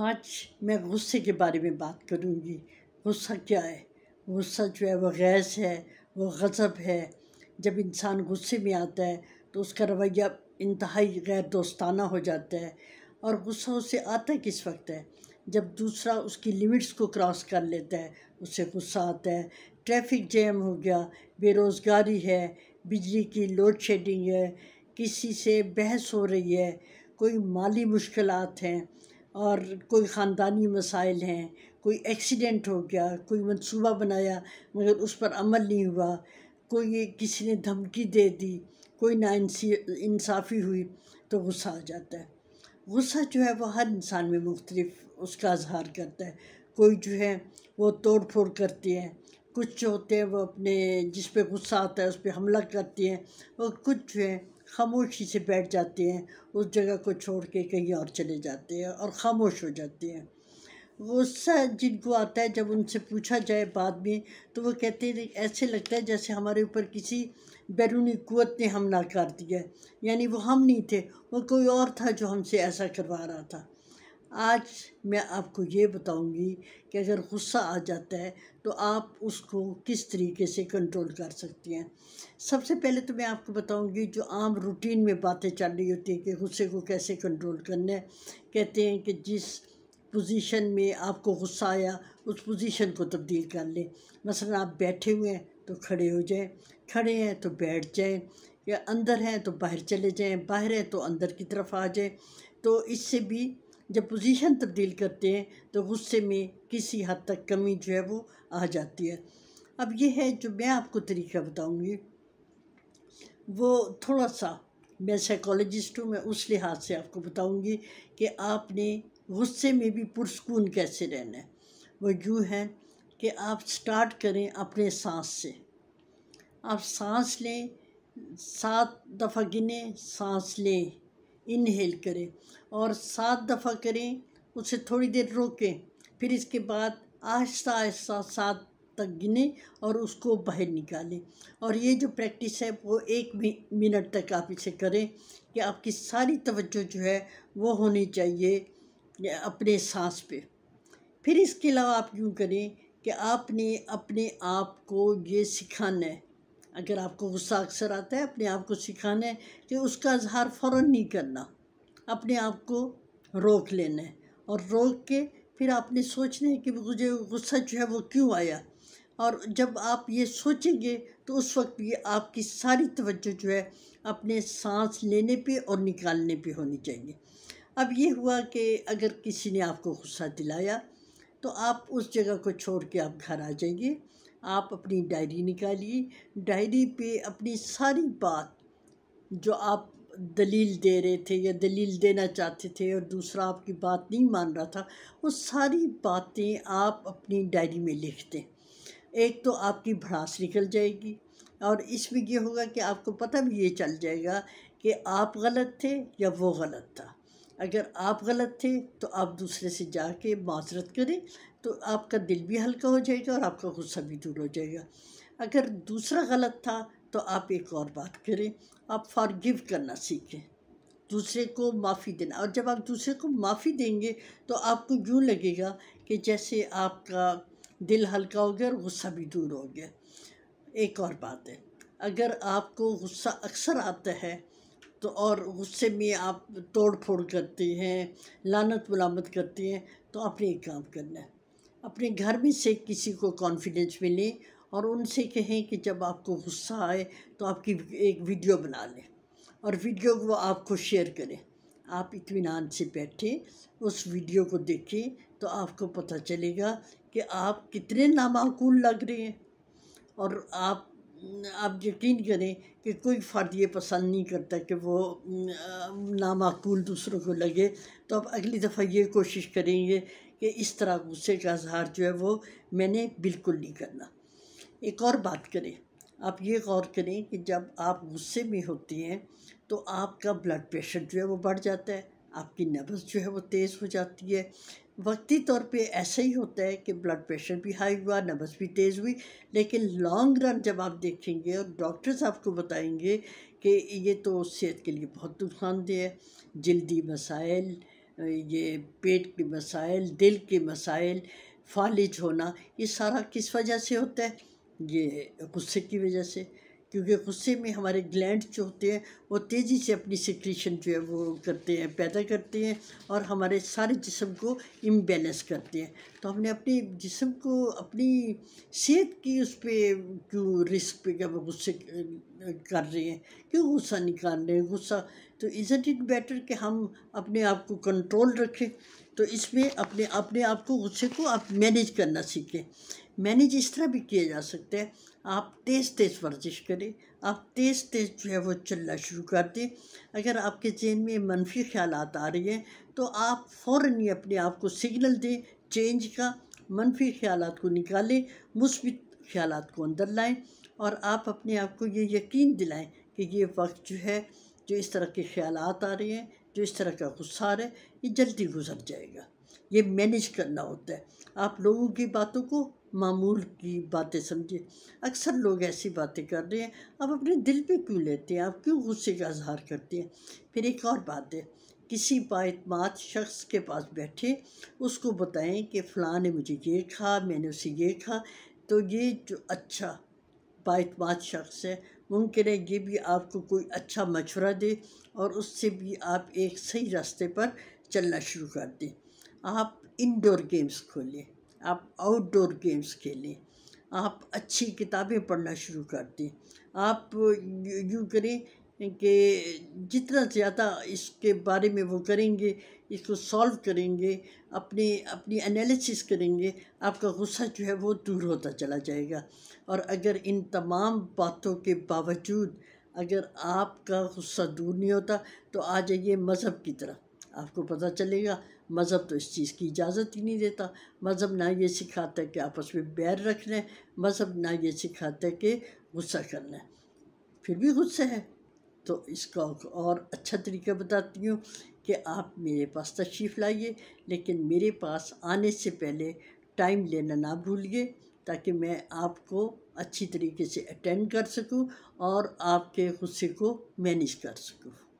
आज मैं गुस्से के बारे में बात करूँगी गुस्सा क्या है गुस्सा जो है वो गैस है वो गज़ब है जब इंसान गुस्से में आता है तो उसका रवैया इंतहाई गैर दोस्ताना हो जाता है और गुस्सा उसे आता किस वक्त है जब दूसरा उसकी लिमिट्स को क्रॉस कर लेता है उसे गुस्सा आता है ट्रैफिक जैम हो गया बेरोज़गारी है बिजली की लोड शेडिंग है किसी से बहस हो रही है कोई माली मुश्किल हैं और कोई ख़ानदानी मसाइल हैं कोई एक्सीडेंट हो गया कोई मंसूबा बनाया मगर उस पर अमल नहीं हुआ कोई किसी ने धमकी दे दी कोई ना इंसाफ़ी हुई तो गुस्सा आ जाता है गुस्सा जो है वो हर इंसान में मुख्तलिफ उसका इजहार करता है कोई जो है वो तोड़ फोड़ करती है कुछ जो होते हैं वो अपने जिस पे गुस्सा आता है उस पर हमला करते हैं और कुछ जो है खामोशी से बैठ जाते हैं उस जगह को छोड़ के कहीं और चले जाते हैं और खामोश हो जाते हैं गुस्सा जिनको आता है जब उनसे पूछा जाए बाद में तो वो कहते हैं ऐसे लगता है जैसे हमारे ऊपर किसी बैरूनी कुत ने हमला कर दिया यानी वो हम नहीं थे वो कोई और था जो हमसे ऐसा करवा रहा था आज मैं आपको ये बताऊंगी कि अगर गुस्सा आ जाता है तो आप उसको किस तरीके से कंट्रोल कर सकती हैं सबसे पहले तो मैं आपको बताऊंगी जो आम रूटीन में बातें चल रही होती हैं कि गुस्से को कैसे कंट्रोल करना है कहते हैं कि जिस पोजीशन में आपको गुस्सा आया उस पोजीशन को तब्दील कर लें मसलन आप बैठे हुए हैं तो खड़े हो जाएं खड़े हैं तो बैठ जाएं या अंदर हैं तो बाहर चले जाएं बाहर हैं तो अंदर की तरफ आ जाएं तो इससे भी जब पोजीशन तब्दील करते हैं तो गुस्से में किसी हद तक कमी जो है वो आ जाती है अब ये है जो मैं आपको तरीका बताऊँगी वो थोड़ा सा मैं साइकोलॉजिस्ट हूँ मैं उस लिहाज से आपको बताऊँगी कि आपने गुस्से में भी पुरस्कून कैसे रहना है वो यूँ है कि आप स्टार्ट करें अपने सांस से आप सांस लें सात दफ़ा गिने सांस लें इनहेल करें और सात दफ़ा करें उसे थोड़ी देर रोकें फिर इसके बाद आहिस्ता आहिस्ता सात तक गिने और उसको बाहर निकालें और ये जो प्रैक्टिस है वो एक मिनट तक आप इसे करें कि आपकी सारी तवज्जो जो है वो होनी चाहिए अपने सांस पे फिर इसके अलावा आप यूँ करें कि आपने अपने आप को ये सिखाना है अगर आपको गुस्सा अक्सर आता है अपने आप को सिखाना है कि उसका इजहार फ़ौर नहीं करना अपने आप को रोक लेना है और रोक के फिर आपने सोचना है कि मुझे गुस्सा जो है वो क्यों आया और जब आप ये सोचेंगे तो उस वक्त ये आपकी सारी तवज्जो जो है अपने सांस लेने पे और निकालने पे होनी चाहिए अब ये हुआ कि अगर किसी ने आपको गुस्सा दिलाया तो आप उस जगह को छोड़ के आप घर आ जाइए आप अपनी डायरी निकालिए डायरी पे अपनी सारी बात जो आप दलील दे रहे थे या दलील देना चाहते थे और दूसरा आपकी बात नहीं मान रहा था वो सारी बातें आप अपनी डायरी में लिख दें एक तो आपकी भड़ास निकल जाएगी और इसमें यह होगा कि आपको पता भी ये चल जाएगा कि आप गलत थे या वो गलत था अगर आप गलत थे तो आप दूसरे से जाके माजरत करें तो आपका दिल भी हल्का हो जाएगा और आपका गुस्सा भी दूर हो जाएगा अगर दूसरा गलत था तो आप एक और बात करें आप फॉरगिव करना सीखें दूसरे को माफ़ी देना और जब आप दूसरे को माफ़ी देंगे तो आपको यूँ लगेगा कि जैसे आपका दिल हल्का हो गया और गुस्सा भी दूर हो गया एक और बात है अगर आपको गुस्सा अक्सर आता है तो और गुस्से में आप तोड़ फोड़ करते हैं लानत मलामत करते हैं तो आपने एक काम करना है अपने घर में से किसी को कॉन्फिडेंस मिले और उनसे कहें कि जब आपको गुस्सा आए तो आपकी एक वीडियो बना लें और वीडियो को आपको शेयर करें आप इतमान से बैठें उस वीडियो को देखें तो आपको पता चलेगा कि आप कितने नामाकूल लग रहे हैं और आप आप यकीन करें कि कोई फ़र्द ये पसंद नहीं करता कि वो नामाकूल दूसरों को लगे तो आप अगली दफ़ा ये कोशिश करेंगे कि इस तरह गुस्से का इजहार जो है वो मैंने बिल्कुल नहीं करना एक और बात करें आप ये गौर करें कि जब आप गुस्से में होती हैं तो आपका ब्लड प्रेशर जो है वो बढ़ जाता है आपकी नब्ज़ जो है वो तेज़ हो जाती है वक्ती तौर पे ऐसा ही होता है कि ब्लड प्रेशर भी हाई हुआ नब्ज़ भी तेज़ हुई लेकिन लॉन्ग रन जब आप देखेंगे और डॉक्टर्स आपको बताएंगे कि ये तो सेहत के लिए बहुत नुकसानदेह है जल्दी मसाइल ये पेट के मसाइल दिल के मसाइल फालिज होना ये सारा किस वजह से होता है ये गुस्से की वजह से क्योंकि गुस्से में हमारे ग्लैंड जो होते हैं वो तेज़ी से अपनी सिक्रेशन जो है वो करते हैं पैदा करते हैं और हमारे सारे जिसम को इम्बेलेंस करते हैं तो हमने अपने जिसम को अपनी सेहत की उस पर क्यों रिस्क पे क्या गुस्से कर रहे हैं क्यों गुस्सा निकाल रहे हैं गुस्सा तो इज इट बेटर कि हम अपने आप को कंट्रोल रखें तो इसमें अपने अपने आप को गुस्से को आप मैनेज करना सीखें मैनेज इस तरह भी किया जा सकता है आप तेज़ तेज़ वर्जिश करें आप तेज़ तेज़ जो है वो चलना शुरू कर दें अगर आपके जेन में मनफी ख्याल आ रही हैं तो आप फ़ौर ही अपने आप को सिग्नल दें चेंज का मनफी ख्याल को निकालें मुस्बित ख्याल को अंदर लाएं और आप अपने आप को ये यकीन दिलाएं कि ये वक्त जो है जो इस तरह के ख्याल आ रहे हैं जो इस तरह का गुस्सा आ रहा है ये जल्दी गुजर जाएगा ये मैनेज करना होता है आप लोगों की बातों को मामूल की बातें समझिए अक्सर लोग ऐसी बातें कर रहे हैं आप अपने दिल पे क्यों लेते हैं आप क्यों गुस्से का इजहार करते हैं फिर एक और बात है किसी बातमात शख्स के पास बैठे उसको बताएं कि फ़लाँ ने मुझे ये कहा मैंने उसे ये कहा तो ये जो अच्छा बातमात शख्स है मुमकिन है ये भी आपको कोई अच्छा मशवरा दे और उससे भी आप एक सही रास्ते पर चलना शुरू कर दें आप इंडोर गेम्स खोलें आप आउटडोर गेम्स खेलें आप अच्छी किताबें पढ़ना शुरू कर दें आप यूँ करें कि जितना ज़्यादा इसके बारे में वो करेंगे इसको सॉल्व करेंगे अपने अपनी एनालिसिस करेंगे आपका गुस्सा जो है वो दूर होता चला जाएगा और अगर इन तमाम बातों के बावजूद अगर आपका गुस्सा दूर नहीं होता तो आ जाइए मज़हब की तरह आपको पता चलेगा मज़हब तो इस चीज़ की इजाज़त ही नहीं देता मज़हब ना ये सिखाता कि आपस में बैर रख लें मज़हब ना ये सिखाता है कि गुस्सा कर लें फिर भी गुस्सा है तो इसका और अच्छा तरीका बताती हूँ कि आप मेरे पास तशरीफ़ लाइए लेकिन मेरे पास आने से पहले टाइम लेना ना भूलिए ताकि मैं आपको अच्छी तरीके से अटेंड कर सकूं और आपके गुस्से को मैनेज कर सकूं